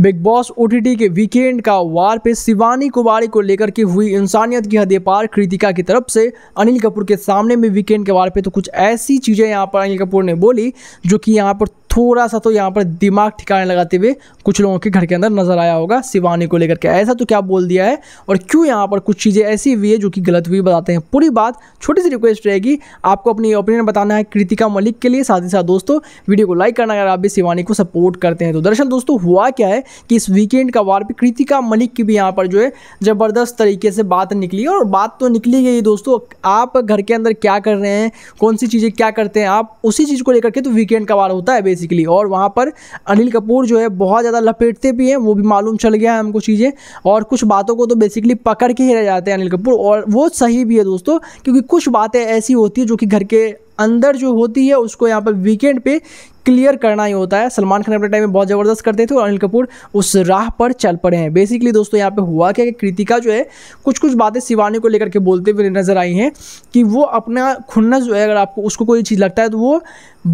big boss ओ के weekend का वार पे शिवानी कुमारी को लेकर के हुई इंसानियत की हदे पार कृतिका की तरफ से अनिल कपूर के सामने में वीकेंड के वार पे तो कुछ ऐसी चीज़ें यहाँ पर अनिल कपूर ने बोली जो कि यहाँ पर थोड़ा सा तो यहाँ पर दिमाग ठिकाने लगाते हुए कुछ लोगों के घर के अंदर नजर आया होगा शिवानी को लेकर के ऐसा तो क्या बोल दिया है और क्यों यहाँ पर कुछ चीज़ें ऐसी हुई है जो कि गलत हुई बताते हैं पूरी बात छोटी सी रिक्वेस्ट रहेगी आपको अपनी ओपिनियन बताना है कृतिका मलिक के लिए साथ ही साथ दोस्तों वीडियो को लाइक करना अगर आप भी शिवानी को सपोर्ट करते हैं तो दरअसल दोस्तों हुआ क्या है कि इस वीकेंड का वार भी कृतिका मलिक की भी यहाँ पर जो है ज़बरदस्त तरीके से बात निकली और बात तो निकली गई दोस्तों आप घर के अंदर क्या कर रहे हैं कौन सी चीज़ें क्या करते हैं आप उसी चीज़ को लेकर के तो वीकेंड का वार होता है बेसिक बेसिकली और वहाँ पर अनिल कपूर जो है बहुत ज़्यादा लपेटते भी हैं वो भी मालूम चल गया है हमको चीज़ें और कुछ बातों को तो बेसिकली पकड़ के ही रह जाते हैं अनिल कपूर और वो सही भी है दोस्तों क्योंकि कुछ बातें ऐसी होती है जो कि घर के अंदर जो होती है उसको यहाँ पर वीकेंड पे क्लियर करना ही होता है सलमान खान अपने टाइम में बहुत ज़बरदस्त करते थे और अनिल कपूर उस राह पर चल पड़े हैं बेसिकली दोस्तों यहाँ पे हुआ क्या कि कृतिका जो है कुछ कुछ बातें शिवानी को लेकर के बोलते हुए नज़र आई हैं कि वो अपना खुन्नस जो है अगर आपको उसको कोई चीज़ लगता है तो वो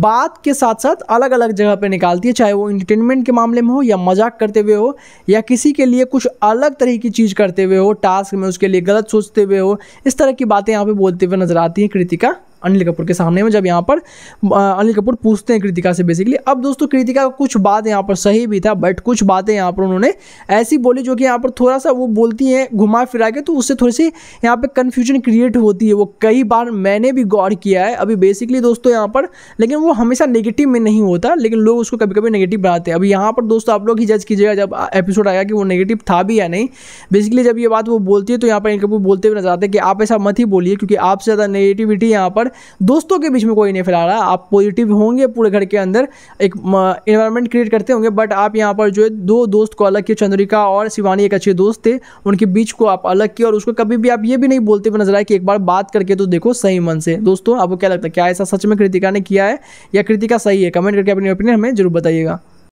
बात के साथ साथ अलग अलग जगह पर निकालती है चाहे वो इंटरटेनमेंट के मामले में हो या मजाक करते हुए हो या किसी के लिए कुछ अलग तरह की चीज़ करते हुए हो टास्क में उसके लिए गलत सोचते हुए हो इस तरह की बातें यहाँ पर बोलते हुए नज़र आती हैं कृतिका अनिल कपूर के सामने में जब यहाँ पर अनिल कपूर पूछते हैं कृतिका से बेसिकली अब दोस्तों कृतिका का कुछ बात यहाँ पर सही भी था बट कुछ बातें यहाँ पर उन्होंने ऐसी बोली जो कि यहाँ पर थोड़ा सा वो बोलती हैं घुमा फिरा के तो उससे थोड़ी सी यहाँ पर कन्फ्यूजन क्रिएट होती है वो कई बार मैंने भी गौर किया है अभी बेसिकली दोस्तों यहाँ पर लेकिन वो हमेशा नेगेटिव में नहीं होता लेकिन लोग उसको कभी कभी नेगेटिव बनाते हैं अभी यहाँ पर दोस्तों आप लोग ही जज कीजिएगा जब एपिसोड आया कि वो नेगेटिव था भी या नहीं बेसिकली जब ये बात वो बोलती है तो यहाँ पर इनकपूर बोलते हुए नजर आते हैं कि आप ऐसा मत ही बोलिए क्योंकि आपसे ज़्यादा नेगेटिविटी यहाँ पर दोस्तों के बीच में कोई नहीं फैला रहा आप पॉजिटिव होंगे पूरे घर के अंदर एक इन्वायरमेंट क्रिएट करते होंगे बट आप यहाँ पर जो है दो दोस्त को अलग किए चंद्रिका और शिवानी एक अच्छे दोस्त थे उनके बीच को आप अलग किए और उसको कभी भी आप ये भी नहीं बोलते हुए नजर आए कि एक बार बात करके तो देखो सही मन से दोस्तों आपको क्या लगता है क्या ऐसा सच में कृतिका ने किया है या कृतिका सही है कमेंट करके अपनी ओपिनियन हमें जरूर बताइएगा